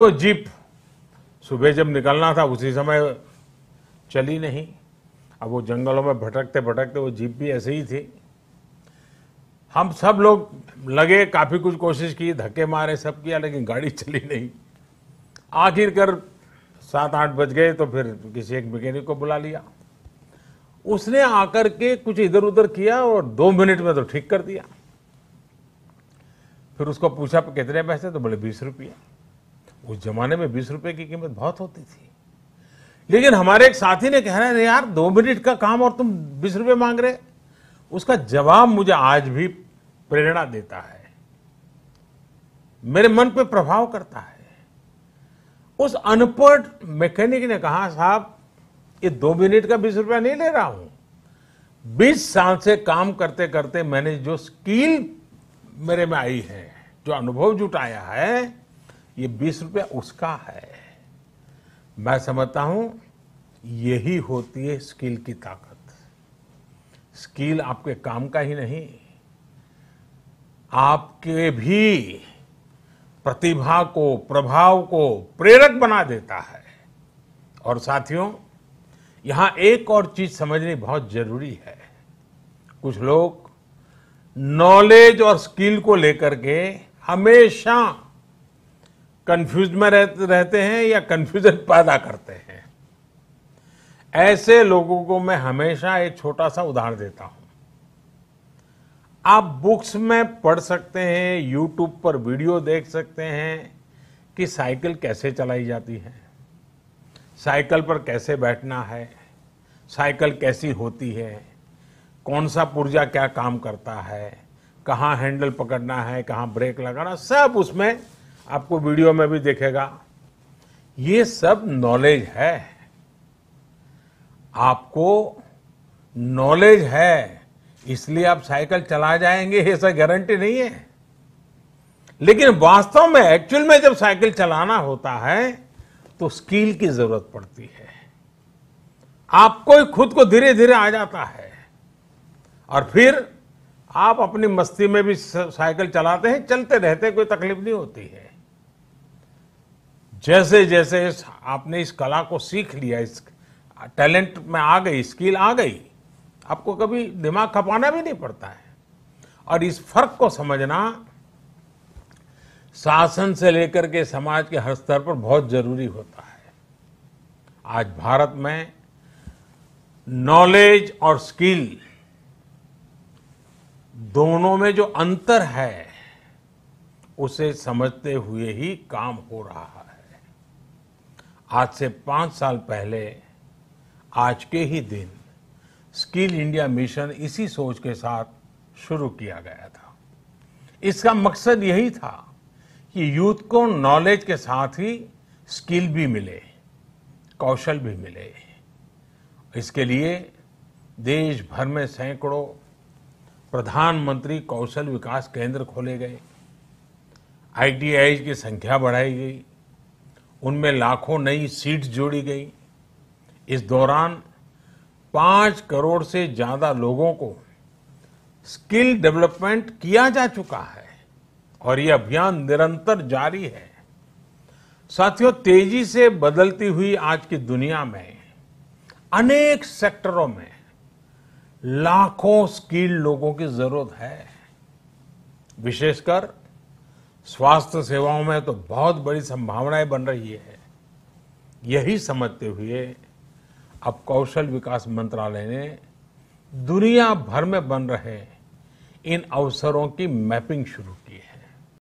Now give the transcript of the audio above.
तो जीप सुबह जब निकलना था उसी समय चली नहीं अब वो जंगलों में भटकते भटकते वो जीप भी ऐसे ही थी हम सब लोग लगे काफ़ी कुछ कोशिश की धक्के मारे सब किया लेकिन गाड़ी चली नहीं आखिरकार सात आठ बज गए तो फिर किसी एक मैकेनिक को बुला लिया उसने आकर के कुछ इधर उधर किया और दो मिनट में तो ठीक कर दिया फिर उसको पूछा कितने पैसे तो बोले बीस रुपया उस जमाने में बीस रुपए की कीमत बहुत होती थी लेकिन हमारे एक साथी ने कह रहे हैं यार दो मिनट का काम और तुम बीस रुपये मांग रहे उसका जवाब मुझे आज भी प्रेरणा देता है मेरे मन पे प्रभाव करता है उस अनपढ़ मैकेनिक ने कहा साहब ये दो मिनट का बीस रुपया नहीं ले रहा हूं बीस साल से काम करते करते मैंने जो स्किल मेरे में आई है जो अनुभव जुटाया है ये बीस रुपये उसका है मैं समझता हूं यही होती है स्किल की ताकत स्किल आपके काम का ही नहीं आपके भी प्रतिभा को प्रभाव को प्रेरक बना देता है और साथियों यहां एक और चीज समझनी बहुत जरूरी है कुछ लोग नॉलेज और स्किल को लेकर के हमेशा कंफ्यूज में रहते हैं या कंफ्यूजन पैदा करते हैं ऐसे लोगों को मैं हमेशा एक छोटा सा उदाहरण देता हूं आप बुक्स में पढ़ सकते हैं यूट्यूब पर वीडियो देख सकते हैं कि साइकिल कैसे चलाई जाती है साइकिल पर कैसे बैठना है साइकिल कैसी होती है कौन सा पुर्जा क्या काम करता है कहाँ हैंडल पकड़ना है कहाँ ब्रेक लगाना सब उसमें आपको वीडियो में भी देखेगा ये सब नॉलेज है आपको नॉलेज है इसलिए आप साइकिल चला जाएंगे ऐसा गारंटी नहीं है लेकिन वास्तव में एक्चुअल में जब साइकिल चलाना होता है तो स्किल की जरूरत पड़ती है आपको ही खुद को धीरे धीरे आ जाता है और फिर आप अपनी मस्ती में भी साइकिल चलाते हैं चलते रहते कोई तकलीफ नहीं होती है जैसे जैसे इस, आपने इस कला को सीख लिया इस टैलेंट में आ गई स्किल आ गई आपको कभी दिमाग खपाना भी नहीं पड़ता है और इस फर्क को समझना शासन से लेकर के समाज के हर स्तर पर बहुत जरूरी होता है आज भारत में नॉलेज और स्किल दोनों में जो अंतर है उसे समझते हुए ही काम हो रहा है आज से पाँच साल पहले आज के ही दिन स्किल इंडिया मिशन इसी सोच के साथ शुरू किया गया था इसका मकसद यही था कि यूथ को नॉलेज के साथ ही स्किल भी मिले कौशल भी मिले इसके लिए देश भर में सैकड़ों प्रधानमंत्री कौशल विकास केंद्र खोले गए आईटीआई की संख्या बढ़ाई गई उनमें लाखों नई सीट्स जोड़ी गई इस दौरान पांच करोड़ से ज़्यादा लोगों को स्किल डेवलपमेंट किया जा चुका है और ये अभियान निरंतर जारी है साथियों तेजी से बदलती हुई आज की दुनिया में अनेक सेक्टरों में लाखों स्किल लोगों की जरूरत है विशेषकर स्वास्थ्य सेवाओं में तो बहुत बड़ी संभावनाएं बन रही है यही समझते हुए अब कौशल विकास मंत्रालय ने दुनिया भर में बन रहे इन अवसरों की मैपिंग शुरू की है